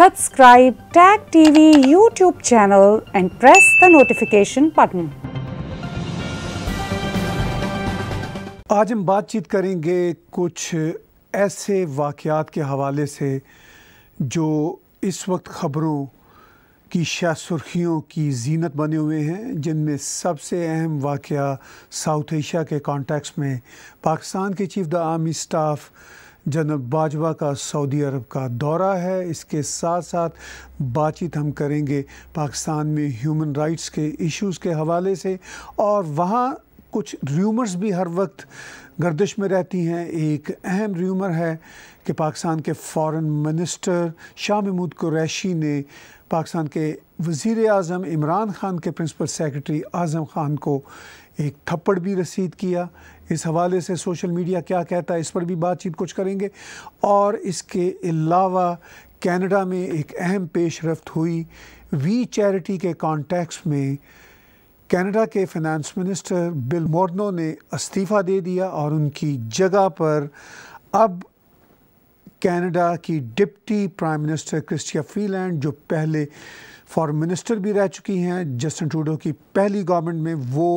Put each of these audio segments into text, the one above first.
Subscribe Tag TV YouTube channel and press the notification button. आज हम बातचीत करेंगे कुछ ऐसे वाक़ात के हवाले से जो इस वक्त ख़बरों की शाह सुर्खियों की जीनत बने हुए हैं जिनमें सबसे अहम वाक़ साउथ एशिया के कॉन्टेक्स्ट में पाकिस्तान के chief the army staff general Bajwa का सऊदी अरब का दौरा है इसके साथ साथ बातचीत हम करेंगे पाकिस्तान में ह्यूमन राइट्स के इश्यूज़ के हवाले से और वहाँ कुछ र्यूमर्स भी हर वक्त गर्दिश में रहती हैं एक अहम र्यूमर है कि पाकिस्तान के फॉरेन मिनिस्टर शाह महमूद कुरैशी ने पाकिस्तान के वज़ी अजम इमरान ख़ान के प्रिंसिपल सेक्रेटरी आज़म ख़ान को एक थप्पड़ भी रसीद किया इस हवाले से सोशल मीडिया क्या कहता है इस पर भी बातचीत कुछ करेंगे और इसके अलावा कनाडा में एक अहम पेश रफ्त हुई वी चैरिटी के कॉन्टेक्स में कनाडा के फाइनेंस मिनिस्टर बिल मोर्नो ने इस्तीफ़ा दे दिया और उनकी जगह पर अब कनाडा की deputy prime minister Chrystia Freeland जो पहले फॉरेन मिनिस्टर भी रह चुकी हैं जस्टिन ट्रूडो की पहली गवर्नमेंट में वो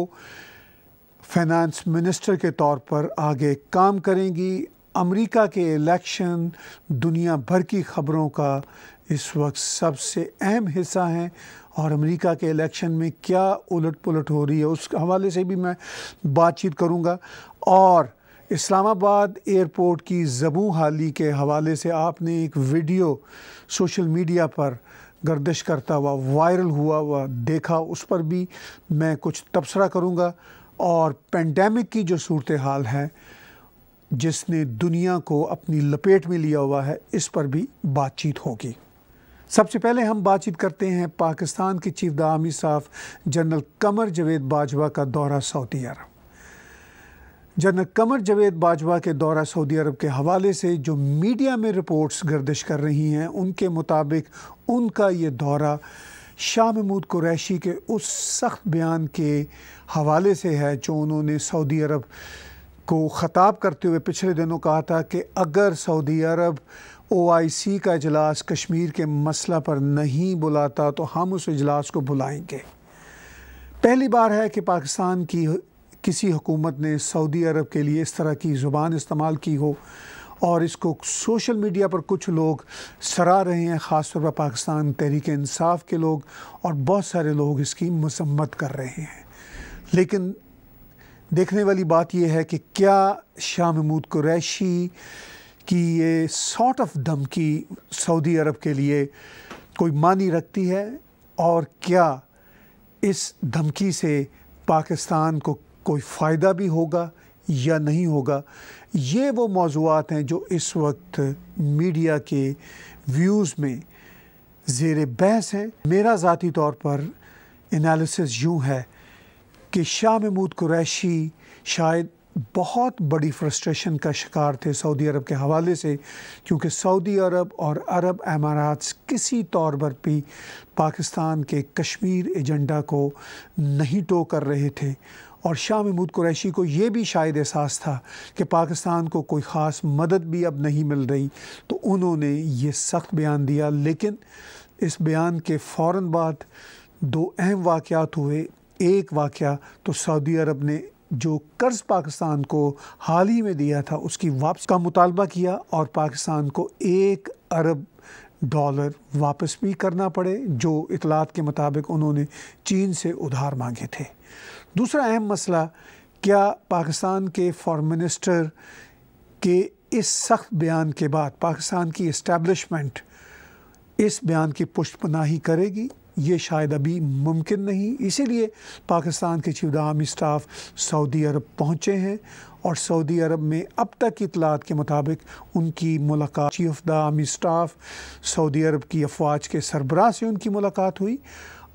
फाइनेंस मिनिस्टर के तौर पर आगे काम करेंगी अमेरिका के इलेक्शन दुनिया भर की ख़बरों का इस वक्त सबसे अहम हिस्सा हैं और अमेरिका के इलेक्शन में क्या उलट पुलट हो रही है उस हवाले से भी मैं बातचीत करूंगा और इस्लामाबाद एयरपोर्ट की जबू हाली के हवाले से आपने एक वीडियो सोशल मीडिया पर गर्दिश करता हुआ वायरल हुआ हुआ देखा उस पर भी मैं कुछ तबसरा करूँगा और पेंडेमिक की जो सूरत हाल है जिसने दुनिया को अपनी लपेट में लिया हुआ है इस पर भी बातचीत होगी सबसे पहले हम बातचीत करते हैं पाकिस्तान के chief the army staff general Qamar Javed Bajwa का दौरा सऊदी अरब जनरल कमर जवेद बाजवा के दौरा सऊदी अरब के हवाले से जो मीडिया में रिपोर्ट्स गर्दिश कर रही हैं उनके मुताबिक उनका ये दौरा शाह महमूद कुरैशी के उस सख्त बयान के हवाले से है जो उन्होंने सऊदी अरब को ख़ताब करते हुए पिछले दिनों कहा था कि अगर सऊदी अरब ओ आई सी का अजलास कश्मीर के मसला पर नहीं बुलाता तो हम उस इजलास को बुलाएंगे पहली बार है कि पाकिस्तान की किसी हुकूमत ने सऊदी अरब के लिए इस तरह की ज़ुबान इस्तेमाल की हो और इसको सोशल मीडिया पर कुछ लोग सराह रहे हैं ख़ासतौर पर पाकिस्तान तहरीक इंसाफ के लोग और बहुत सारे लोग इसकी मसम्मत कर रहे हैं लेकिन देखने वाली बात यह है कि क्या शाह महमूद कुरैशी की ये सॉर्ट ऑफ धमकी सऊदी अरब के लिए कोई मानी रखती है और क्या इस धमकी से पाकिस्तान को कोई फ़ायदा भी होगा या नहीं होगा ये वो मौजूद हैं जो इस वक्त मीडिया के व्यूज़ में ज़ेर बहस हैं मेरा ज़ाती तौर पर एनालिसिस यूँ है कि शाह महमूद कुरैशी शायद बहुत बड़ी फ्रस्ट्रेशन का शिकार थे सऊदी अरब के हवाले से क्योंकि सऊदी अरब और अरब अमारात किसी तौर पर भी पाकिस्तान के कश्मीर एजेंडा को नहीं टो कर रहे थे और शाह महमूद कुरैशी को ये भी शायद एहसास था कि पाकिस्तान को कोई ख़ास मदद भी अब नहीं मिल रही तो उन्होंने ये सख्त बयान दिया लेकिन इस बयान के फ़ौर बाद दो अहम वाक़ात हुए एक वाक़ तो सऊदी अरब ने जो कर्ज़ पाकिस्तान को हाल ही में दिया था उसकी वापस का मुतालबा किया और पाकिस्तान को एक अरब डॉलर वापस भी करना पड़े जो इतलात के मुताबिक उन्होंने चीन से उधार मांगे थे दूसरा अहम मसला क्या पाकिस्तान के फॉरेन मिनिस्टर के इस सख्त बयान के बाद पाकिस्तान की इस्टेबलिशमेंट इस बयान की पुष्टपनाही करेगी ये शायद अभी मुमकिन नहीं इसीलिए पाकिस्तान के चीफ आर्मी स्टाफ सऊदी अरब पहुँचे हैं और सऊदी अरब में अब तक इतलात के मुताबिक उनकी मुलाकात चीफ द आर्मी स्टाफ सऊदी अरब की अफवाज के सरबराह से उनकी मुलाकात हुई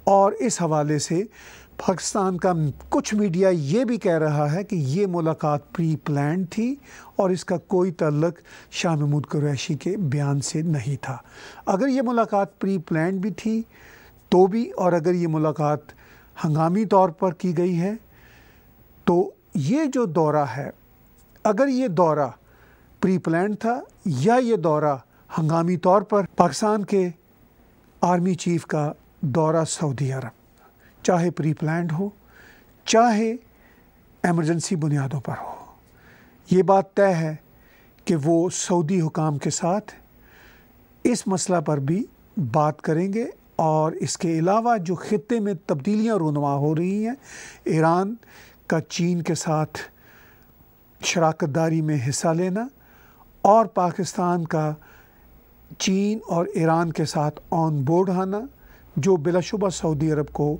और इस हवाले से पाकिस्तान का कुछ मीडिया ये भी कह रहा है कि ये मुलाकात प्री प्लान थी और इसका कोई तल्लक शाह महमूद कुरैशी के बयान से नहीं था अगर ये मुलाकात प्री प्लान भी थी तो भी और अगर ये मुलाकात हंगामी तौर पर की गई है तो ये जो दौरा है अगर ये दौरा प्री प्लान था या ये दौरा हंगामी तौर पर पाकिस्तान के आर्मी चीफ का दौरा सऊदी अरब चाहे प्री प्लान हो चाहे एमरजेंसी बुनियादों पर हो ये बात तय है कि वो सऊदी हुकाम के साथ इस मसला पर भी बात करेंगे और इसके अलावा जो ख़त्े में तब्दीलियाँ रूनुमा हो रही हैं ईरान का चीन के साथ शराकत दारी में हिस्सा लेना और पाकिस्तान का चीन और ईरान के साथ ऑन बोर्ड आना जो बिलाशुबा सऊदी अरब को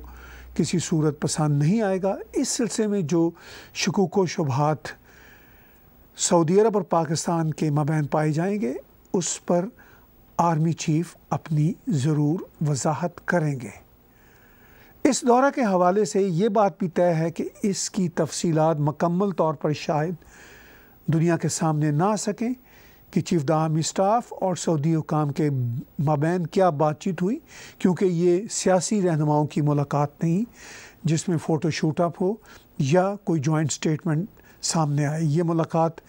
किसी सूरत पसंद नहीं आएगा इस सिलसिले में जो शकूक शुबहत सऊदी अरब और पाकिस्तान के मबैन पाए जाएंगे उस पर आर्मी चीफ अपनी ज़रूर वजाहत करेंगे इस दौरा के हवाले से ये बात भी तय है कि इसकी तफसीलात मकम्मल तौर पर शायद दुनिया के सामने ना आ सकें कि चीफ द आर्मी स्टाफ और सऊदी हुकाम के मबैन क्या बातचीत हुई क्योंकि ये सियासी रहनुमाओं की मुलाकात नहीं जिसमें फ़ोटो शूटअप हो या कोई जॉइंट स्टेटमेंट सामने आए ये मुलाकात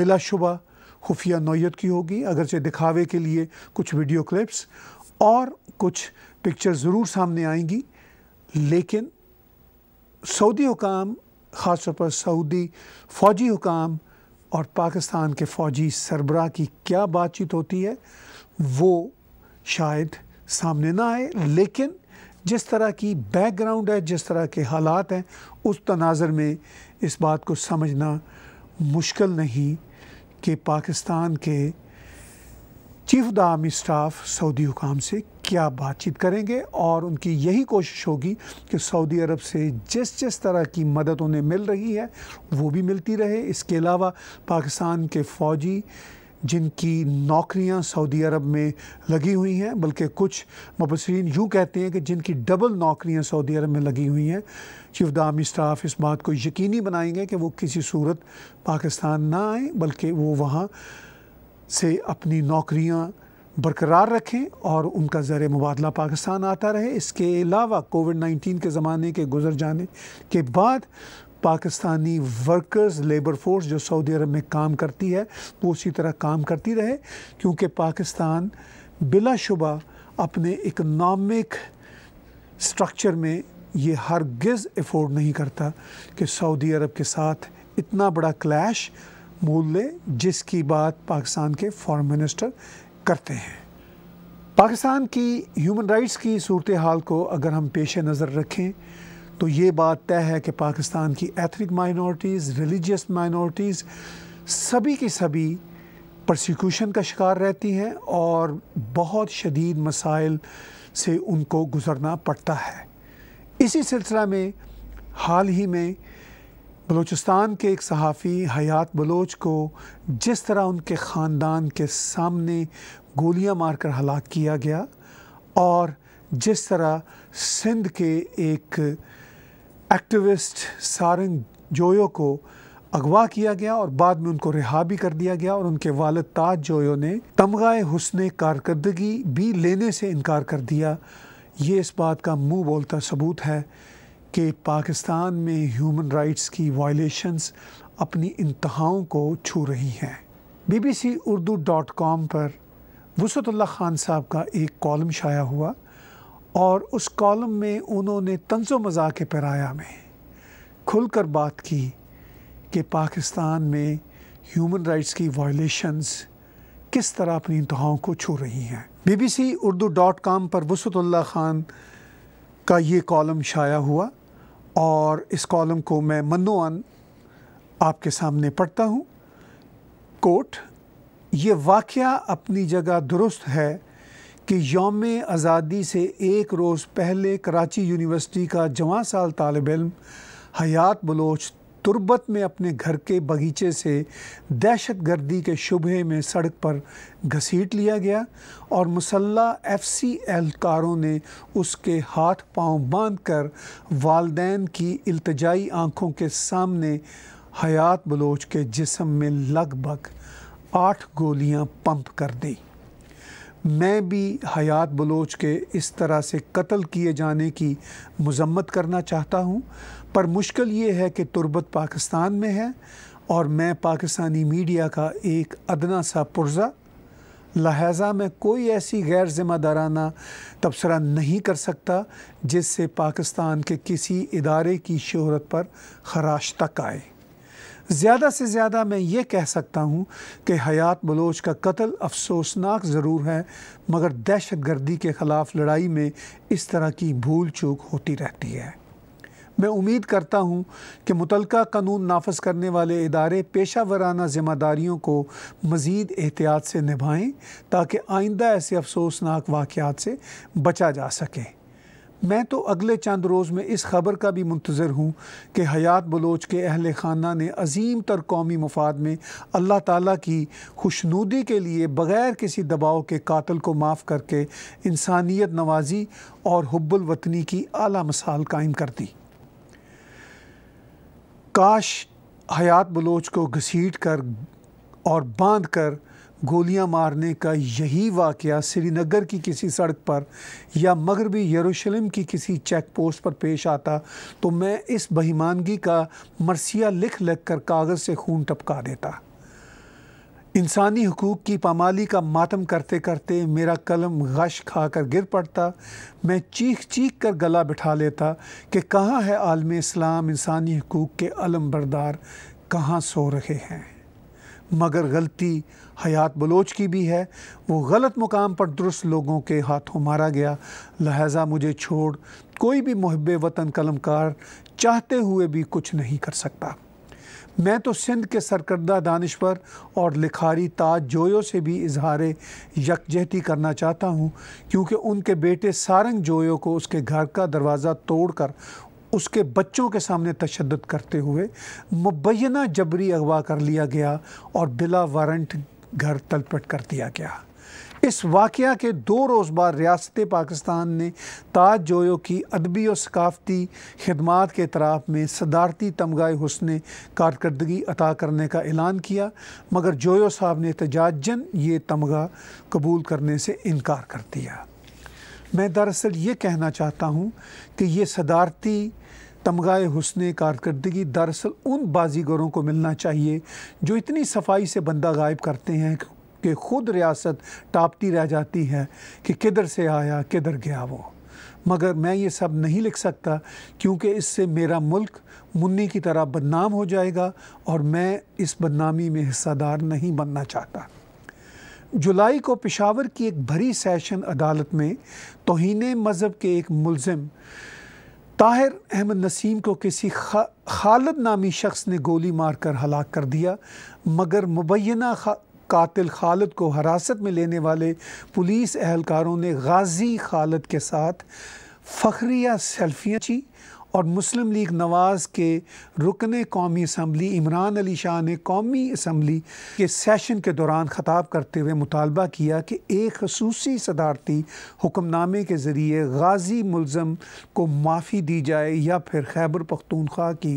बिलाशुबा खुफिया नोयत की होगी अगरचे दिखावे के लिए कुछ वीडियो क्लिप्स और कुछ पिक्चर ज़रूर सामने आएंगी लेकिन सऊदी हुकाम ख़ास तौर पर सऊदी फ़ौजी हुकाम और पाकिस्तान के फ़ौजी सरबरा की क्या बातचीत होती है वो शायद सामने ना आए लेकिन जिस तरह की बैकग्राउंड है जिस तरह के हालात हैं उस तनाजर में इस बात को समझना मुश्किल नहीं कि पाकिस्तान के चीफ द आर्मी स्टाफ सऊदी हुकाम से क्या बातचीत करेंगे और उनकी यही कोशिश होगी कि सऊदी अरब से जिस जिस तरह की मदद उन्हें मिल रही है वो भी मिलती रहे इसके अलावा पाकिस्तान के फ़ौजी जिनकी नौकरियां सऊदी अरब में लगी हुई हैं बल्कि कुछ मुबसरीन यूँ कहते हैं कि जिनकी डबल नौकरियां सऊदी अरब में लगी हुई हैं चीफ दामी स्टाफ इस बात को यकीनी बनाएंगे कि वो किसी सूरत पाकिस्तान ना आए बल्कि वो वहाँ से अपनी नौकरियाँ बरकरार रखें और उनका ज़र मुबादला पाकिस्तान आता रहे इसके अलावा कोविड नाइन्टीन के ज़माने के गुजर जाने के बाद पाकिस्तानी वर्कर्स लेबर फोर्स जो सऊदी अरब में काम करती है वो उसी तरह काम करती रहे क्योंकि पाकिस्तान बिलाशुबा अपने इकनॉमिक स्ट्रक्चर में ये हरगिज़ एफोर्ड नहीं करता कि सऊदी अरब के साथ इतना बड़ा क्लैश मूल ले जिसकी बात पाकिस्तान के फॉरेन मिनिस्टर करते हैं पाकिस्तान की ह्यूमन राइट्स की सूरत हाल को अगर हम पेश नज़र रखें तो ये बात तय है कि पाकिस्तान की एथनिक माइनॉरिटीज़ रिलीजियस माइनॉरिटीज़ सभी की सभी प्रोसिक्यूशन का शिकार रहती हैं और बहुत शदीद मसाइल से उनको गुज़रना पड़ता है इसी सिलसिला में हाल ही में बलूचिस्तान के एक सहाफ़ी हयात बलोच को जिस तरह उनके ख़ानदान के सामने गोलियां मारकर हलाक किया गया और जिस तरह सिंध के एक एक्टिविस्ट सारंग जोयो को अगवा किया गया और बाद में उनको रिहा भी कर दिया गया और उनके वालद ताज जोयो ने तमगा हुसन कारकर्दगी भी लेने से इनकार कर दिया ये इस बात का मुंह बोलता सबूत है कि पाकिस्तान में ह्यूमन राइट्स की वायलेशंस अपनी इंतहाओं को छू रही हैं बीबीसी उर्दू डॉट कॉम पर वसतुल्ला ख़ान साहब का एक कॉलम शाया हुआ और उस कॉलम में उन्होंने तंज के पराया में खुलकर बात की कि पाकिस्तान में ह्यूमन राइट्स की वायलेशंस किस तरह अपनी इंतहाओं को छू रही हैं बीबीसी उर्दू डॉट कॉम पर वसतुल्ला ख़ान का ये कॉलम शाया हुआ और इस कॉलम को मैं मनोअन आपके सामने पढ़ता हूँ कोट ये वाक़ अपनी जगह दुरुस्त है कि योम आज़ादी से एक रोज़ पहले कराची यूनिवर्सिटी का जवा साल तालब इम हयात बलोच तुर्बत में अपने घर के बगीचे से दहशत गर्दी के शुबे में सड़क पर घसीट लिया गया और मुसल्ला एफ सी एहलकारों ने उसके हाथ पांव बांध कर वालदेन की अल्तजाई आँखों के सामने हयात बलोच के जिसम में लगभग आठ गोलियां पंप कर दी मैं भी हयात बलोच के इस तरह से कत्ल किए जाने की मजम्मत करना चाहता हूँ पर मुश्किल ये है कि तुरबत पाकिस्तान में है और मैं पाकिस्तानी मीडिया का एक अदना सा पुर्जा लहजा मैं कोई ऐसी गैर जिम्मेदाराना तबसरा नहीं कर सकता जिससे पाकिस्तान के किसी इदारे की शहरत पर खराश तक आए ज़्यादा से ज़्यादा मैं ये कह सकता हूँ कि हयात बलोच का कत्ल अफसोसनाक ज़रूर है मगर दहशत गर्दी के ख़िलाफ़ लड़ाई में इस तरह की भूल चूक होती रहती है मैं उम्मीद करता हूँ कि मुतल कानून नाफज करने वाले इदारे पेशा वराना ज़िम्मेदारियों को मज़ीद एहतियात से निभाएँ ताकि आइंदा ऐसे अफसोसनाक वाक़ात से बचा जा सके मैं तो अगले चंद रोज़ में इस खबर का भी मंतज़र हूँ कि हयात बलोच के अहल खाना ने अजीम तर कौमी मफाद में अल्लाह ताली की खुशनूदी के लिए बग़ैर किसी दबाव के कातल को माफ़ करके इंसानियत नवाजी और हब्बुलवतनी की अली मिसाल कायम कर दी काश हयात बलोच को घसीट कर और बांध कर गोलियां मारने का यही वाक़ श्रीनगर की किसी सड़क पर या मगरबी यरूशलेम की किसी चेक पोस्ट पर पेश आता तो मैं इस बहिमानगी का मरसिया लिख लिख कर कागज़ से खून टपका देता इंसानी हकूक़ की पामाली का मातम करते करते मेरा कलम गश खा कर गिर पड़ता मैं चीख चीख कर गला बिठा लेता कि कहाँ है आलम इस्लाम इंसानी हकूक़ के अलम बरदार कहाँ सो रहे हैं मगर गलती हयात बलोच की भी है वो गलत मुकाम पर दुरुस्त लोगों के हाथों मारा गया लहजा मुझे छोड़ कोई भी मुहब वतन कलमकार चाहते हुए भी कुछ नहीं कर सकता मैं तो सिंध के सरकर्दा दानश्वर और लिखारी ताज जोयो से भी इजहार यकजहती करना चाहता हूँ क्योंकि उनके बेटे सारंग जोयो को उसके घर का दरवाज़ा तोड़कर उसके बच्चों के सामने तशद करते हुए मुबैना जबरी अगवा कर लिया गया और बिला वारंट घर तलपट कर दिया गया इस वाक़ के दो रोज़ बाद रियासत पाकिस्तान ने ताज जोयो की अदबी और सकाफ़ती खदमात के अतराफ़ में सदारती तमगा हसन कारकर्दगी अता करने का ऐलान किया मगर जोयो साहब ने तजाजन ये तमगा कबूल करने से इनकार कर दिया मैं दरअसल ये कहना चाहता हूँ कि ये सदारती तमगा हसन कारकर्दगी दरअसल उन बाजीगरों को मिलना चाहिए जो इतनी सफाई से बंदा गायब करते हैं कि खुद रियासत टापती रह जाती है कि किधर से आया किधर गया वो मगर मैं ये सब नहीं लिख सकता क्योंकि इससे मेरा मुल्क मुन्नी की तरह बदनाम हो जाएगा और मैं इस बदनामी में हिस्सादार नहीं बनना चाहता जुलाई को पेशावर की एक भरी सेशन अदालत में तोहन मज़हब के एक मुलम ताहिर अहमद नसीम को किसी खा, खालद नामी शख्स ने गोली मारकर हलाक कर दिया मगर मुबैना कातिल खालद को हरासत में लेने वाले पुलिस एहलकारों ने गाजी खालद के साथ फ़खरिया सेल्फियाँ चीं और मुस्लिम लीग नवाज़ के रुकन कौमी असम्बली इमरान अली शाह ने कौमी असम्बली के सेशन के दौरान ख़ताब करते हुए मुतालबा किया कि एक खसूसी सदारती हुक्मनामे के ज़रिए गाजी मुलम को माफ़ी दी जाए या फिर खैबर पख्तूनख्वा की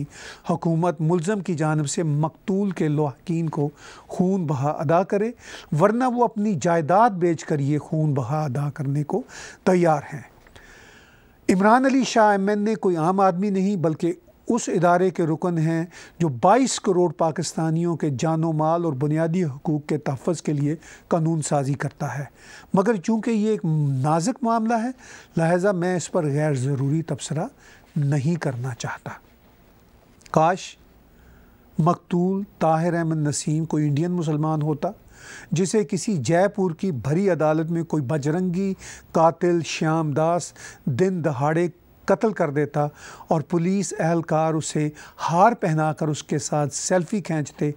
हकूमत मुलम की जानब से मकतूल के लोहकिन को खून बहा अदा करे वरना वो अपनी जायदाद बेच कर ये खून बहा अदा करने को तैयार हैं Imran Ali Shah M N A कोई आम आदमी नहीं बल्कि उस इदारे के रुकन हैं जो 22 करोड़ पाकिस्तानियों के जानो माल और बुनियादी हकूक़ के तहफ़ के लिए कानून साजी करता है मगर चूँकि ये एक नाजुक मामला है लहजा मैं इस पर गैर ज़रूरी तबसरा नहीं करना चाहता काश मकतूल ताहिर अहमद नसीम कोई इंडियन मुसलमान होता जिसे किसी जयपुर की भरी अदालत में कोई बजरंगी कातिल श्याम दास दिन दहाड़े कत्ल कर देता और पुलिस एहलकार उसे हार पहनाकर उसके साथ सेल्फी खींचते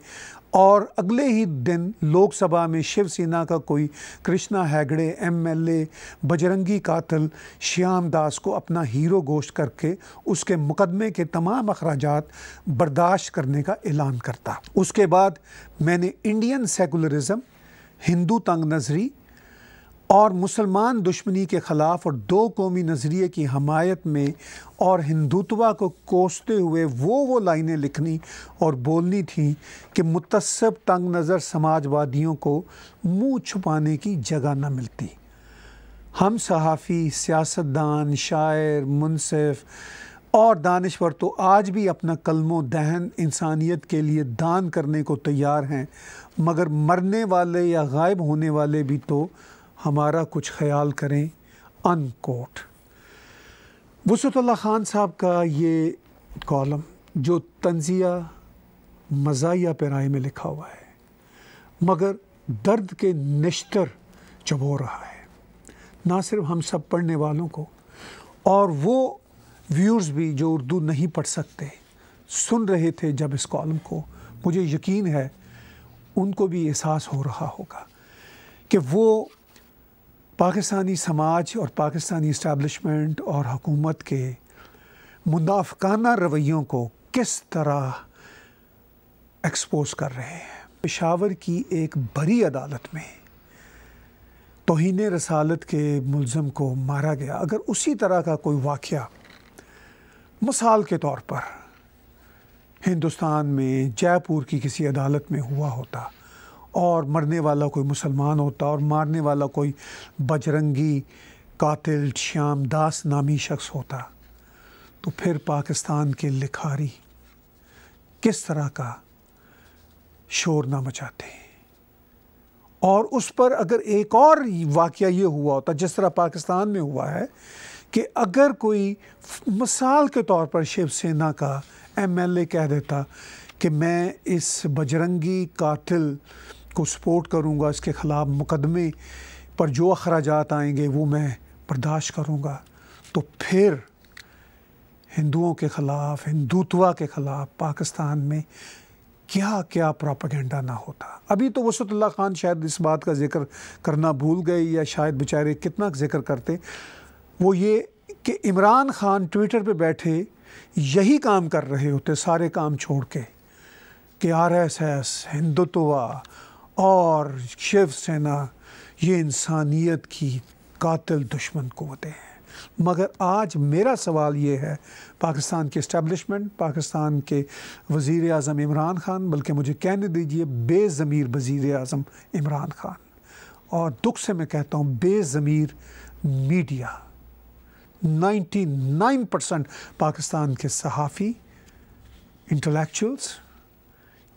और अगले ही दिन लोकसभा में शिवसेना का कोई कृष्णा हैगड़े एमएलए बजरंगी कातल श्याम दास को अपना हीरो गोश्त करके उसके मुकदमे के तमाम अखराज बर्दाश्त करने का ऐलान करता उसके बाद मैंने इंडियन सेकुलरिज़म हिंदू तंग नज़री और मुसलमान दुश्मनी के ख़िलाफ़ और दो कौमी नज़रिए की हमायत में और हिंदुत्वा को कोसते हुए वो वो लाइनें लिखनी और बोलनी थी कि मुतसब तंग नज़र समाजवादियों को मुंह छुपाने की जगह न मिलती हम सहाफ़ी सियासतदान शायर मुनसिफ़ और दानश्वर तो आज भी अपना कलमो दहन इंसानियत के लिए दान करने को तैयार हैं मगर मरने वाले या गायब होने वाले भी तो हमारा कुछ ख्याल करें अनकोट वसतुल्ला ख़ान साहब का ये कॉलम जो तंजिया मज़ाया पैराए में लिखा हुआ है मगर दर्द के नश्तर चबो रहा है ना सिर्फ हम सब पढ़ने वालों को और वो व्यूर्स भी जो उर्दू नहीं पढ़ सकते सुन रहे थे जब इस कॉलम को मुझे यकीन है उनको भी एहसास हो रहा होगा कि वो पाकिस्तानी समाज और पाकिस्तानी इस्टबलिशमेंट और हुकूमत के मुदाफकाना रवैयों को किस तरह एक्सपोज कर रहे हैं पेशावर की एक बड़ी अदालत में तोहन रसालत के मुलम को मारा गया अगर उसी तरह का कोई वाक़ मिसाल के तौर पर हिंदुस्तान में जयपुर की किसी अदालत में हुआ होता और मरने वाला कोई मुसलमान होता और मारने वाला कोई बजरंगी कातिल श्याम दास नामी शख्स होता तो फिर पाकिस्तान के लिखारी किस तरह का शोर ना मचाते और उस पर अगर एक और वाक़ ये हुआ होता जिस तरह पाकिस्तान में हुआ है कि अगर कोई मिसाल के तौर पर शिवसेना का एमएलए कह देता कि मैं इस बजरंगी कातिल को सपोर्ट करूँगा इसके ख़िलाफ़ मुकदमे पर जो अखराज आएंगे वो मैं बर्दाश्त करूँगा तो फिर हिंदुओं के ख़िलाफ़ हिंदुत्वा के ख़िलाफ़ पाकिस्तान में क्या क्या प्रोपागेंडा ना होता अभी तो वसतुल्ला ख़ान शायद इस बात का जिक्र करना भूल गए या शायद बेचारे कितना जिक्र करते वो ये कि इमरान ख़ान ट्विटर पे बैठे यही काम कर रहे होते सारे काम छोड़ के कि आर एस एस हिंदुत्वा और शिवसेना ये इंसानियत की कातिल दुश्मन कुतें हैं मगर आज मेरा सवाल ये है पाकिस्तान के इस्टेबलिशमेंट पाकिस्तान के वज़ी अजम इमरान ख़ान बल्कि मुझे कहने दीजिए बेज़मीर वज़ी अजम इमरान ख़ान और दुख से मैं कहता हूँ बेज़मीर मीडिया 99 परसेंट पाकिस्तान के सहाफ़ी इंटलेक्चुअल्स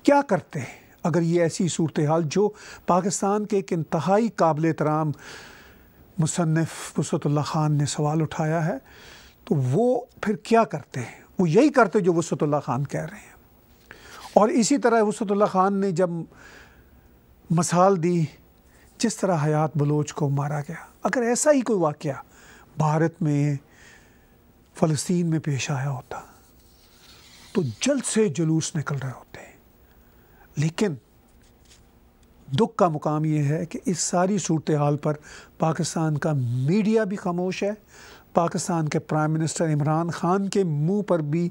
क्या करते हैं अगर ये ऐसी सूरत हाल जो पाकिस्तान के एक इंतहाई काबिल तराम मुसनफ़ वसतुल्ला ख़ान ने सवाल उठाया है तो वो फिर क्या करते हैं वो यही करते जो वसतुल्ला ख़ान कह रहे हैं और इसी तरह वसतुल्ला ख़ान ने जब मसाल दी जिस तरह हयात बलोच को मारा गया अगर ऐसा ही कोई वाक़ भारत में फ़लस्तीन में पेश आया होता तो जल्द से जुलूस निकल रहे होते लेकिन दुख का मुकाम ये है कि इस सारी सूरत हाल पर पाकिस्तान का मीडिया भी खामोश है पाकिस्तान के प्राइम मिनिस्टर इमरान ख़ान के मुंह पर भी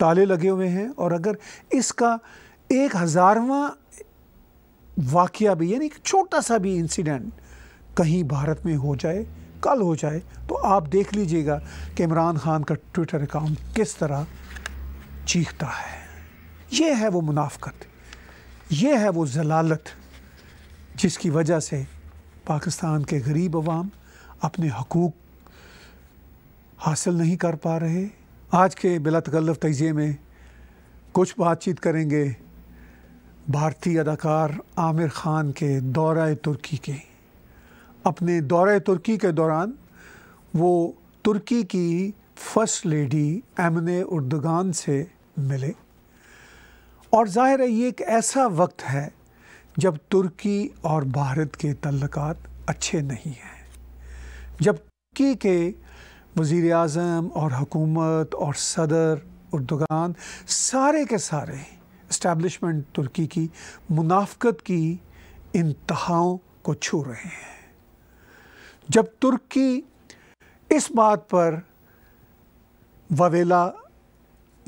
ताले लगे हुए हैं और अगर इसका एक हज़ारवा वाक़ भी यानी छोटा सा भी इंसिडेंट कहीं भारत में हो जाए कल हो जाए तो आप देख लीजिएगा कि इमरान खान का ट्विटर अकाउंट किस तरह चीखता है ये है वो मुनाफ्त ये है वो जलालत जिसकी वजह से पाकिस्तान के गरीब अवाम अपने हकूक़ हासिल नहीं कर पा रहे आज के बिला तकल्लफ तजिए में कुछ बातचीत करेंगे भारतीय अदाकार आमिर ख़ान के दौरे तुर्की के अपने दौरे तुर्की के दौरान वो तुर्की की फ़र्स्ट लेडी एमने उर्दगान से मिले और ज़ाहिर है ये एक ऐसा वक्त है जब तुर्की और भारत के तल्लक अच्छे नहीं हैं जब तुर्की के वज़ी अजम और हकूमत और सदर उर्दगान सारे के सारे इस्टेबलिशमेंट तुर्की की मुनाफ्त की इंतहाओं को छू रहे हैं जब तुर्की इस बात पर ववेला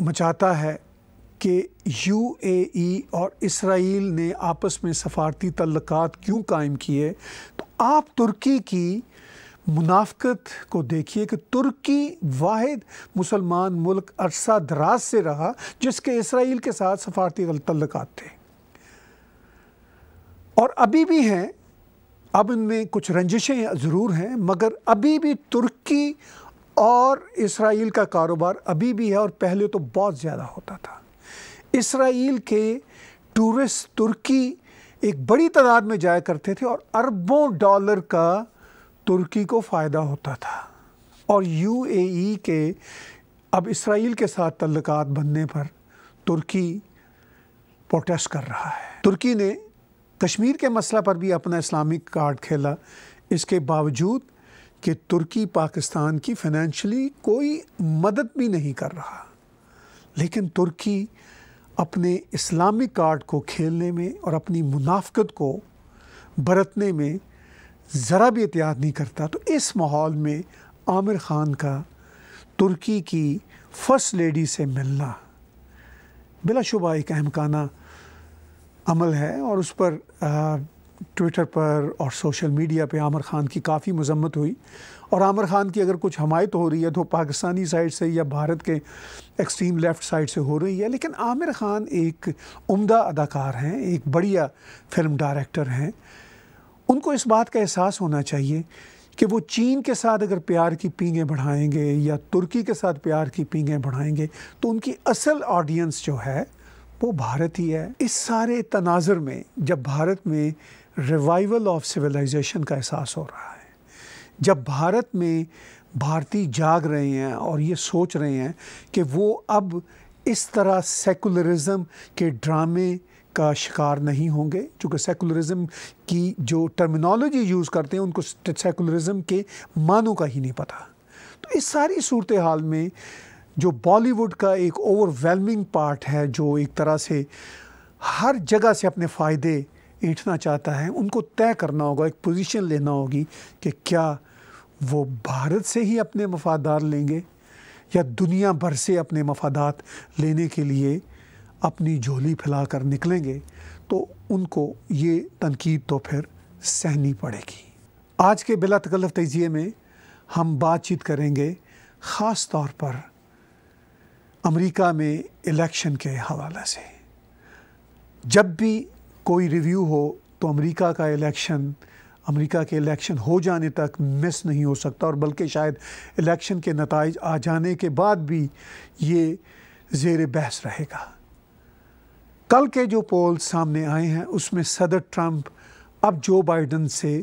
मचाता है कि यूएई e और इसराइल ने आपस में सफारती तल्लक क्यों कायम किए तो आप तुर्की की मुनाफ्त को देखिए कि तुर्की वाद मुसलमान मुल्क अरसा दराज से रहा जिसके इसराइल के साथ सफारती तल्लक थे और अभी भी हैं अब इनमें कुछ रंजिशें ज़रूर हैं मगर अभी भी तुर्की और इसराइल का कारोबार अभी भी है और पहले तो बहुत ज़्यादा होता था इसराइल के टूरिस्ट तुर्की एक बड़ी तादाद में जाया करते थे और अरबों डॉलर का तुर्की को फ़ायदा होता था और यूएई के अब इसराइल के साथ तल्लक बनने पर तुर्की प्रोटेस्ट कर रहा है तुर्की ने कश्मीर के मसला पर भी अपना इस्लामिक कार्ड खेला इसके बावजूद कि तुर्की पाकिस्तान की फाइनेंशली कोई मदद भी नहीं कर रहा लेकिन तुर्की अपने इस्लामिक कार्ड को खेलने में और अपनी मुनाफ्त को बरतने में ज़रा भी एहतियात नहीं करता तो इस माहौल में आमिर ख़ान का तुर्की की फ़र्स्ट लेडी से मिलना बिलाशुबा एक अहमकाना अमल है और उस पर ट्विटर पर और सोशल मीडिया पे आमिर ख़ान की काफ़ी मजम्मत हुई और आमिर ख़ान की अगर कुछ हमायत हो रही है तो पाकिस्तानी साइड से या भारत के एक्सट्रीम लेफ्ट साइड से हो रही है लेकिन आमिर ख़ान एक उम्दा अदाकार हैं एक बढ़िया फिल्म डायरेक्टर हैं उनको इस बात का एहसास होना चाहिए कि वो चीन के साथ अगर प्यार की पींगें बढ़ाएंगे या तुर्की के साथ प्यार की पींगें बढ़ाएंगे तो उनकी असल ऑडियंस जो है वो भारत ही है इस सारे तनाजर में जब भारत में रिवाइवल ऑफ सिविलाइजेशन का एहसास हो रहा है जब भारत में भारतीय जाग रहे हैं और ये सोच रहे हैं कि वो अब इस तरह सेकुलरिज्म के ड्रामे का शिकार नहीं होंगे क्योंकि सेकुलरिज्म की जो टर्मिनोलॉजी यूज़ करते हैं उनको सेकुलरिज्म के मानों का ही नहीं पता तो इस सारी सूरत हाल में जो बॉलीवुड का एक ओवरवेलमिंग पार्ट है जो एक तरह से हर जगह से अपने फ़ायदे ईंटना चाहता है उनको तय करना होगा एक पोजीशन लेना होगी कि क्या वो भारत से ही अपने मफादार लेंगे या दुनिया भर से अपने मफादात लेने के लिए अपनी झोली फैला कर निकलेंगे तो उनको ये तनकीद तो फिर सहनी पड़ेगी आज के बिला तकल्फ तजिए में हम बातचीत करेंगे ख़ास तौर पर अमेरिका में इलेक्शन के हवाले से जब भी कोई रिव्यू हो तो अमेरिका का इलेक्शन अमेरिका के इलेक्शन हो जाने तक मिस नहीं हो सकता और बल्कि शायद इलेक्शन के नतज आ जाने के बाद भी ये जेर बहस रहेगा कल के जो पोल सामने आए हैं उसमें सदर ट्रंप अब जो बाइडन से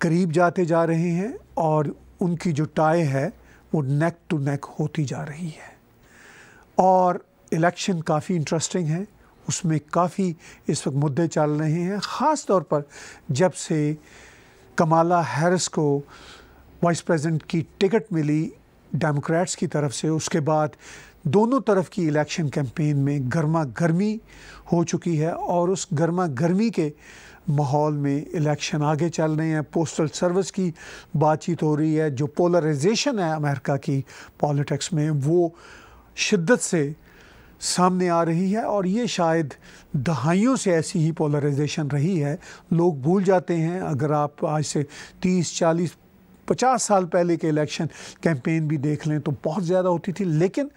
करीब जाते जा रहे हैं और उनकी जो टाई है वो नेक टू नेक होती जा रही है और इलेक्शन काफ़ी इंटरेस्टिंग है उसमें काफ़ी इस वक्त मुद्दे चल रहे हैं ख़ास तौर पर जब से कमाला हैरिस को वाइस प्रेसिडेंट की टिकट मिली डेमोक्रेट्स की तरफ से उसके बाद दोनों तरफ की इलेक्शन कैंपेन में गर्मा गर्मी हो चुकी है और उस गर्मा गर्मी के माहौल में इलेक्शन आगे चल रहे हैं पोस्टल सर्विस की बातचीत हो रही है जो पोलराइजेशन है अमेरिका की पॉलिटिक्स में वो शिद्दत से सामने आ रही है और ये शायद दहाइयों से ऐसी ही पोलराइजेशन रही है लोग भूल जाते हैं अगर आप आज से 30 40 पचास साल पहले के इलेक्शन कैंपेन भी देख लें तो बहुत ज़्यादा होती थी लेकिन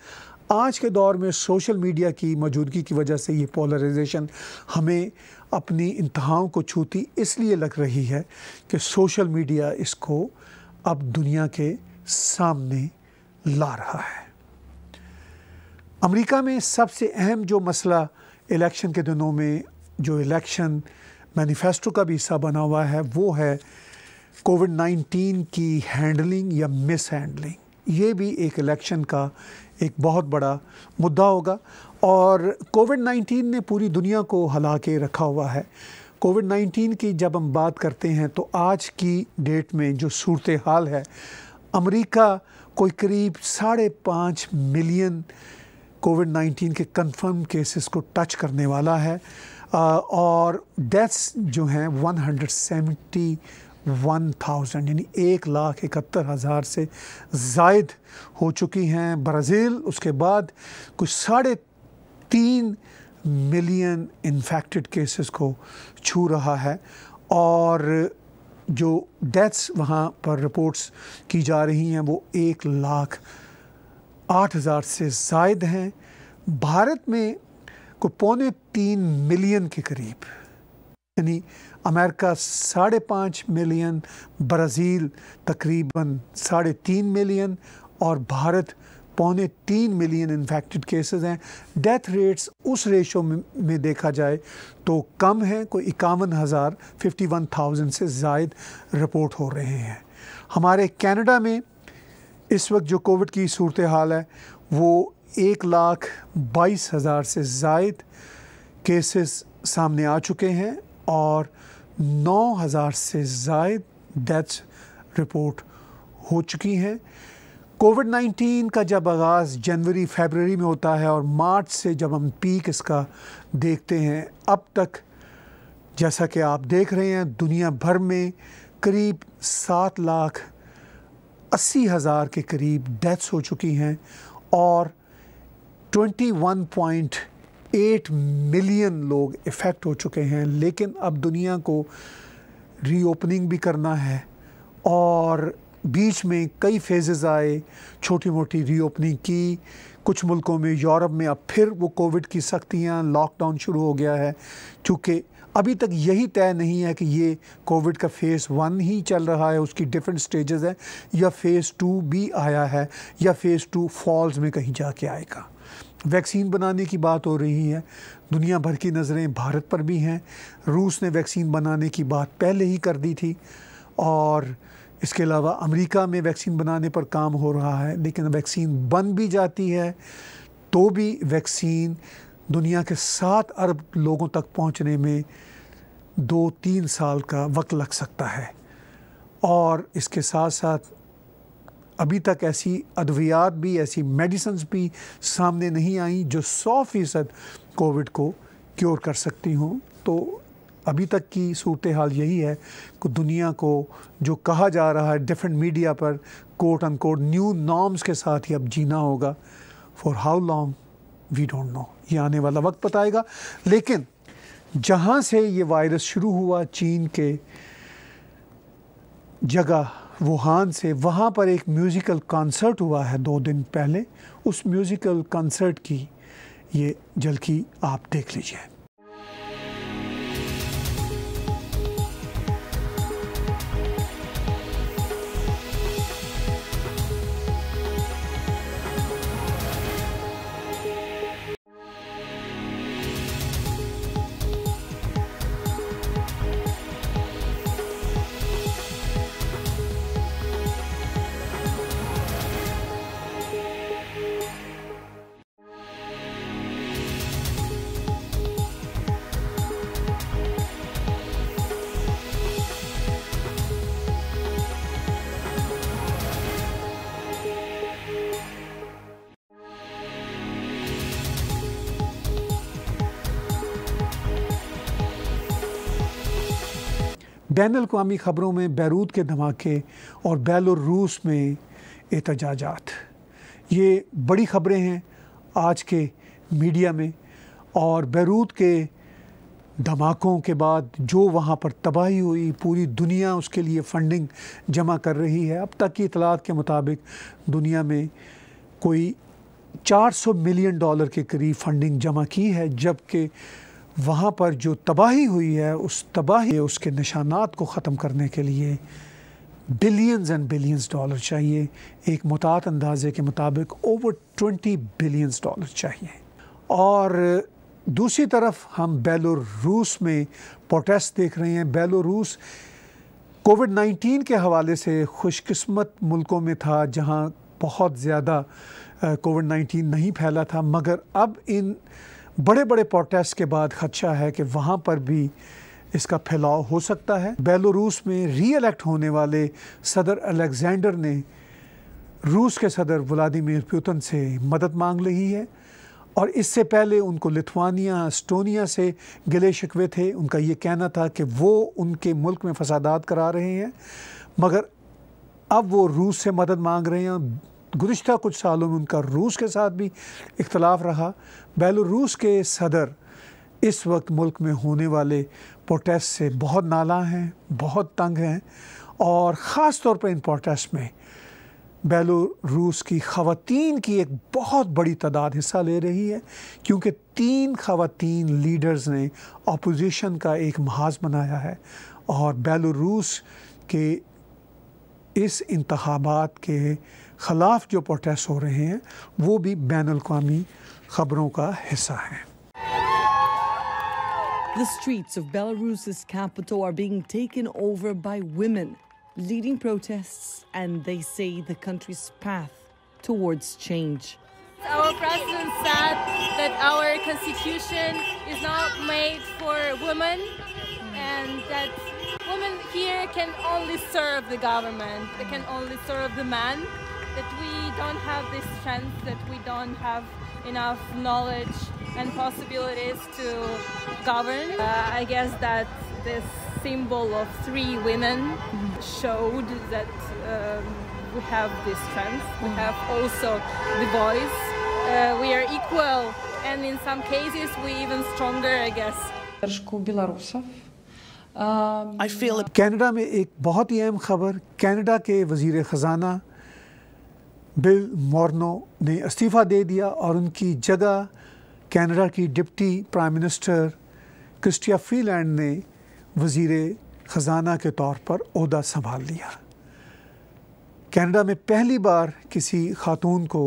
आज के दौर में सोशल मीडिया की मौजूदगी की वजह से ये पोलराइजेशन हमें अपनी इंतहाओं को छूती इसलिए लग रही है कि सोशल मीडिया इसको अब दुनिया के सामने ला रहा है अमेरिका में सबसे अहम जो मसला इलेक्शन के दिनों में जो इलेक्शन मैनिफेस्टो का भी हिस्सा बना हुआ है वो है कोविड नाइन्टीन की हैंडलिंग या मिस हैंडलिंग ये भी एक इलेक्शन का एक बहुत बड़ा मुद्दा होगा और कोविड नाइन्टीन ने पूरी दुनिया को हला के रखा हुआ है कोविड नाइन्टीन की जब हम बात करते हैं तो आज की डेट में जो सूरत हाल है अमेरिका कोई करीब साढ़े पाँच मिलियन कोविड 19 के कंफर्म केसेस को टच करने वाला है और डेथ्स जो हैं 171,000 वन थाउजेंड यानी एक लाख इकहत्तर हज़ार से जायद हो चुकी हैं ब्राज़ील उसके बाद कुछ साढ़े तीन मिलियन इन्फेक्टेड केसेस को छू रहा है और जो डेथ्स वहाँ पर रिपोर्ट्स की जा रही हैं वो एक लाख आठ हज़ार से जायद हैं भारत में को पौने तीन मिलियन के करीब यानी अमेरिका साढ़े पाँच मिलियन ब्राज़ील तकरीबन साढ़े तीन मिलियन और भारत पौने तीन मिलियन इन्फेक्टेड केसेस हैं डेथ रेट्स उस रेशो में, में देखा जाए तो कम है कोई इक्यावन हज़ार फिफ्टी वन थाउजेंड से जायद रिपोर्ट हो रहे हैं हमारे कनाडा में इस वक्त जो कोविड की सूरत हाल है वो एक लाख बाईस हज़ार से जायद केसेस सामने आ चुके हैं और नौ हज़ार से जायद डेथ्स रिपोर्ट हो चुकी हैं कोविड नाइन्टीन का जब आगाज़ जनवरी फरवरी में होता है और मार्च से जब हम पीक इसका देखते हैं अब तक जैसा कि आप देख रहे हैं दुनिया भर में करीब सात लाख अस्सी हज़ार के करीब डेथ्स हो चुकी हैं और 21.8 मिलियन लोग इफ़ेक्ट हो चुके हैं लेकिन अब दुनिया को रीओपनिंग भी करना है और बीच में कई फेजेस आए छोटी मोटी रीओपनिंग की कुछ मुल्कों में यूरोप में अब फिर वो कोविड की सख्तियाँ लॉकडाउन शुरू हो गया है क्योंकि अभी तक यही तय नहीं है कि ये कोविड का फेज़ वन ही चल रहा है उसकी डिफरेंट स्टेजेस है या फ़ेज़ टू भी आया है या फ़ेज़ टू फॉल्स में कहीं जाके आएगा वैक्सीन बनाने की बात हो रही है दुनिया भर की नज़रें भारत पर भी हैं रूस ने वैक्सीन बनाने की बात पहले ही कर दी थी और इसके अलावा अमेरिका में वैक्सीन बनाने पर काम हो रहा है लेकिन वैक्सीन बन भी जाती है तो भी वैक्सीन दुनिया के सात अरब लोगों तक पहुंचने में दो तीन साल का वक्त लग सकता है और इसके साथ साथ अभी तक ऐसी अद्वियात भी ऐसी मेडिसन्स भी सामने नहीं आई जो सौ फ़ीसद कोविड को क्योर कर सकती हों तो अभी तक की सूरत हाल यही है कि दुनिया को जो कहा जा रहा है डिफरेंट मीडिया पर quote end quote new norms के साथ ही अब जीना होगा for how long we don't know ये आने वाला वक्त बताएगा लेकिन जहाँ से ये वायरस शुरू हुआ चीन के जगह वुहान से वहाँ पर एक म्यूज़िकल कॉन्सर्ट हुआ है दो दिन पहले उस म्यूज़िकल कॉन्सर्ट की ये झलकी आप देख लीजिए बैन अवी ख़बरों में बैरूत के धमाके और बैलरूस में एहतजाजात ये बड़ी ख़बरें हैं आज के मीडिया में और बैरूत के धमाकों के बाद जो वहाँ पर तबाही हुई पूरी दुनिया उसके लिए फ़ंडिंग जमा कर रही है अब तक की इतलात के मुताबिक दुनिया में कोई 400 मिलियन डॉलर के करीब फ़ंडिंग जमा की है जबकि वहाँ पर जो तबाही हुई है उस तबाही उसके निशानात को ख़त्म करने के लिए बिलियंस एंड बिलियंस डॉलर चाहिए एक मुतात अंदाजे के मुताबिक ओवर ट्वेंटी बिलियंस डॉलर चाहिए और दूसरी तरफ हम बेलोरूस में प्रोटेस्ट देख रहे हैं बेलोरूस कोविड नाइन्टीन के हवाले से खुशकस्मत मुल्कों में था जहाँ बहुत ज़्यादा कोविड नाइन्टीन नहीं फैला था मगर अब इन बड़े बड़े प्रोटेस्ट के बाद खदशा है कि वहाँ पर भी इसका फैलाव हो सकता है बेलोरूस में री एलेक्ट होने वाले सदर अलेक्जेंडर ने रूस के सदर व्लादिमिर पुतिन से मदद मांग ली है और इससे पहले उनको लिथुआनिया एस्टोनिया से गिले शिकवे थे उनका ये कहना था कि वो उनके मुल्क में फसादात करा रहे हैं मगर अब वो रूस से मदद मांग रहे हैं गुज्त कुछ सालों में उनका रूस के साथ भी इख्तलाफ रहा बेलारूस के सदर इस वक्त मुल्क में होने वाले प्रोटेस्ट से बहुत नाला हैं बहुत तंग हैं और ख़ास तौर पर इन प्रोटेस्ट में बेलारूस की खातन की एक बहुत बड़ी तादाद हिस्सा ले रही है क्योंकि तीन खातन लीडर्स ने अपोजिशन का एक महाज बनाया है और बेलारूस के इस इंतबात के The streets of Belarus's capital are being taken over by women, leading protests, and they say the country's path towards change. Our president said that our constitution is not made for women and that women here can only serve the government, they can only serve the man that we don't have this chance, that we don't have enough knowledge and possibilities to govern. Uh, I guess that this symbol of three women showed that um, we have this chance. We mm. have also the voice. Uh, we are equal, and in some cases, we even stronger, I guess. I feel um, Canada में एक बहुत ही अहम खबर Canada के वजीर bill मॉर्नो ने इस्तीफ़ा दे दिया और उनकी जगह कनाडा की deputy prime minister Chrystia Freeland ने वज़ी ख़जाना के तौर पर अहदा संभाल लिया कनाडा में पहली बार किसी खातून को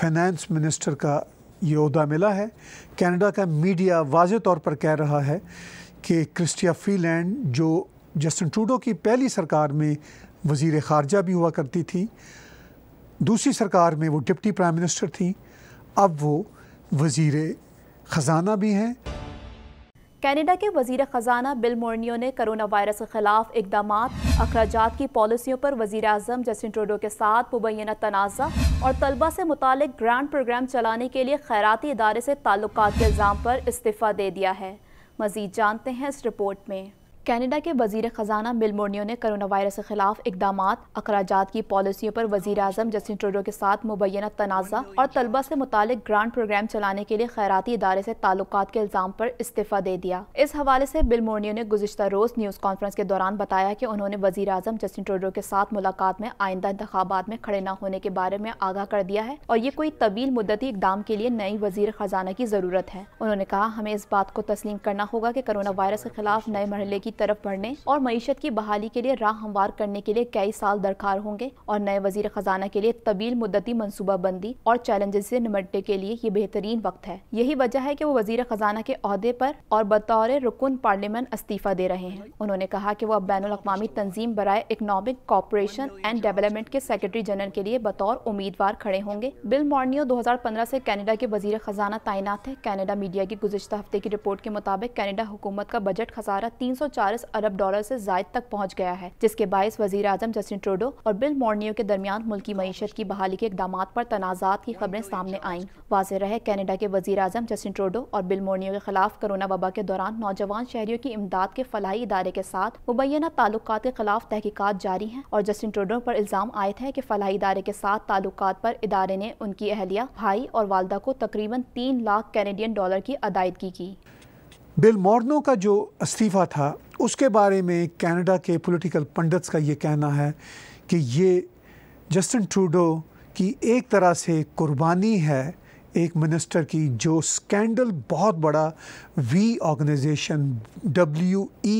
फाइनेंस मिनिस्टर का ये अहदा मिला है कनाडा का मीडिया वाज तौर पर कह रहा है कि क्रिस्टिया फ्रीलैंड जो जस्टिन ट्रूडो की पहली सरकार में वज़ी ख़ारजा भी हुआ करती थी दूसरी सरकार में वो डिप्टी प्राइम मिनिस्टर थी अब वो वजीर ख़जाना भी हैं कनाडा के वजीर ख़जाना बिल मोर्नियो ने कोरोना वायरस के ख़िलाफ़ इकदाम अखराज की पॉलिसियों पर वजी अजम जस्टिन ट्रोडो के साथ मुबैना तनाज़ा और तलबा से मुतल ग्रांट प्रोग्राम चलाने के लिए खैराती इदारे से ताल्लुक के इल्ज़ाम पर इस्तीफ़ा दे दिया है मज़ीद जानते हैं इस रिपोर्ट में कैनेडा के वजीर ख़जाना मिलमोर्नियो ने कोरोना वायरस के खिलाफ इकदाम अखराज की पॉलिसियों पर वजी अजम जस्टिन ट्रूडो के साथ मुबैना तनाज़ा और तलबा से मुतल ग्रांट प्रोग्राम चलाने के लिए खैराती इदारे से ताल्लुक के इल्ज़ाम पर इस्तीफ़ा दे दिया इस हवाले से बिलमोर्नियो ने गुजशत रोज़ न्यूज़ कॉन्फ्रेंस के दौरान बताया कि उन्होंने वजी अजम जस्टिन ट्रूडो के साथ मुलाकात में आइंदा इंतबात में खड़े न होने के बारे में आगाह कर दिया है और ये कोई तवील मुद्दती इकदाम के लिए नई वजीर ख़जाना की ज़रूरत है उन्होंने कहा हमें इस बात को तस्लीम करना होगा कि करोना वायरस के खिलाफ नए मरहले की की तरफ बढ़ने और मीशत की बहाली के लिए राह हमवार करने के लिए कई साल दरकार होंगे और नए वजीर खजाना के लिए तवील मुद्दती मनसूबाबंदी और चैलेंजेस से निमटने के लिए ये बेहतरीन वक्त है यही वजह है कि वो वजीर खजाना के अहदे पर और बतौर रुकन पार्लियामेंट इस्तीफा दे रहे हैं उन्होंने कहा कि वो अब बैन अवी तंजीम बरए इकनॉमिक कॉपरेशन एंड डेवलपमेंट के सेक्रेटरी जनरल के लिए बतौर उम्मीदवार खड़े होंगे बिल मॉर्नियो 2015 से कनाडा के वजीर खजाना तैनात है कनाडा मीडिया की गुजशत हफ्ते की रिपोर्ट के मुताबिक कनाडा हुकूमत का बजट खसारा तीन सौ चालीस अरब डॉलर से जायद तक पहुँच गया है जिसके बायस वजी अजम जस्टिन ट्रोडो और बिल मोर्नियो के दरमियान मुल्की मीशत की बहाली के इकदाम पर तनाजात की खबरें सामने आईं वाज रहे कैनेडा के वजी अजम जस्टिन ट्रोडो और बिल मोर्नियो के खिलाफ कोरोना वबा के दौरान नौजवान शहरियों की इमदाद के फलाही इदारे के साथ मुबैना ताल्लुक के खिलाफ तहकीकत जारी है और जस्टिन ट्रोडो पर इल्ज़ाम आयद है की फलाही इदारे के साथ ताल्लुक पर इदारे ने उनकी अहलिया भाई और वालदा को तकरीबन तीन लाख कैनेडियन डॉलर की अदायदगी की बिल मॉर्नो का जो इस्तीफ़ा था उसके बारे में कनाडा के पॉलिटिकल पंडित्स का ये कहना है कि ये जस्टिन ट्रूडो की एक तरह से कुर्बानी है एक मिनिस्टर की जो स्कैंडल बहुत बड़ा वी ऑर्गेनाइजेशन डब्ल्यू ई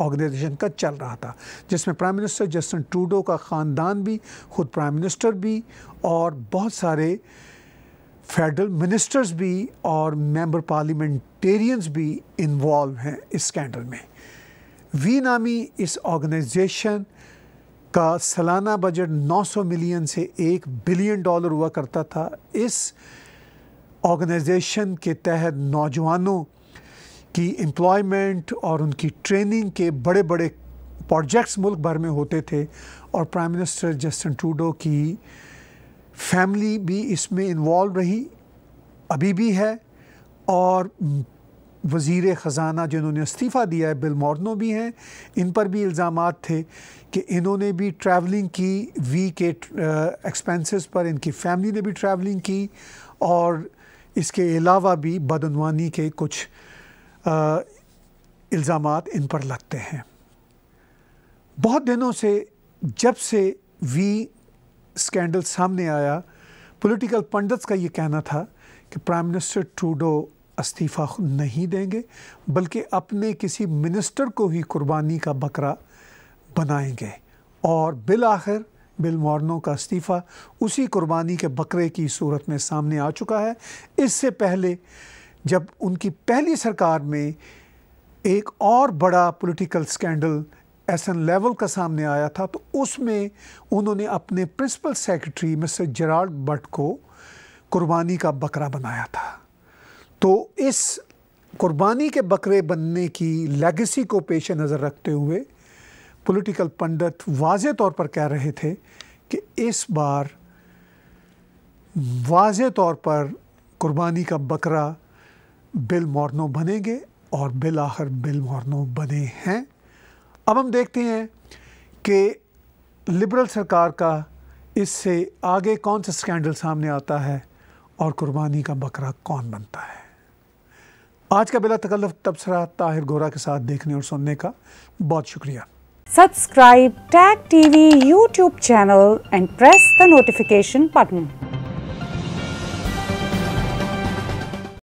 ऑर्गेनाइजेशन का चल रहा था जिसमें प्राइम मिनिस्टर जस्टिन ट्रूडो का ख़ानदान भी खुद प्राइम मिनिस्टर भी और बहुत सारे फेडरल मिनिस्टर्स भी और मेंबर पार्लियामेंटेरियंस भी इन्वॉल्व हैं इस स्कैंडल में वी नामी इस ऑर्गेनाइजेशन का सालाना बजट 900 मिलियन से एक बिलियन डॉलर हुआ करता था इस ऑर्गेनाइजेशन के तहत नौजवानों की एम्प्लॉयमेंट और उनकी ट्रेनिंग के बड़े बड़े प्रोजेक्ट्स मुल्क भर में होते थे और प्राइम मिनिस्टर जस्टिन ट्रूडो की फैमिली भी इसमें इन्वॉल्व रही अभी भी है और वज़ी ख़जाना जिन्होंने इस्तीफ़ा दिया है बिल मॉर्नो भी हैं इन पर भी इल्ज़ाम थे कि इन्होंने भी ट्रैवलिंग की वी के एक्सपेंसेस पर इनकी फैमिली ने भी ट्रैवलिंग की और इसके अलावा भी बदनवानी के कुछ uh, इल्ज़ाम इन पर लगते हैं बहुत दिनों से जब से वी स्कैंडल सामने आया पॉलिटिकल पंडित्स का ये कहना था कि प्राइम मिनिस्टर ट्रूडो इस्तीफ़ा नहीं देंगे बल्कि अपने किसी मिनिस्टर को ही कुर्बानी का बकरा बनाएंगे और बिल आखिर बिल मॉर्नो का इस्तीफ़ा उसी कुर्बानी के बकरे की सूरत में सामने आ चुका है इससे पहले जब उनकी पहली सरकार में एक और बड़ा पॉलिटिकल स्कैंडल एन लेवल का सामने आया था तो उसमें उन्होंने अपने principal secretary mister Gerald Butts को कुर्बानी का बकरा बनाया था तो इस कुर्बानी के बकरे बनने की लेगेसी को पेश नज़र रखते हुए पॉलिटिकल पंडित वाज तौर पर कह रहे थे कि इस बार वाज तौर पर कुर्बानी का बकरा बिल मॉर्नो बनेंगे और बिल आखिर बिल मॉर्नो बने हैं अब हम देखते हैं कि लिबरल सरकार का इससे आगे कौन सा स्कैंडल सामने आता है और कुर्बानी का बकरा कौन बनता है आज का बेला तकल्लफ तबसरा ताहिर गोरा के साथ देखने और सुनने का बहुत शुक्रिया subscribe tag TV YouTube channel and press the notification button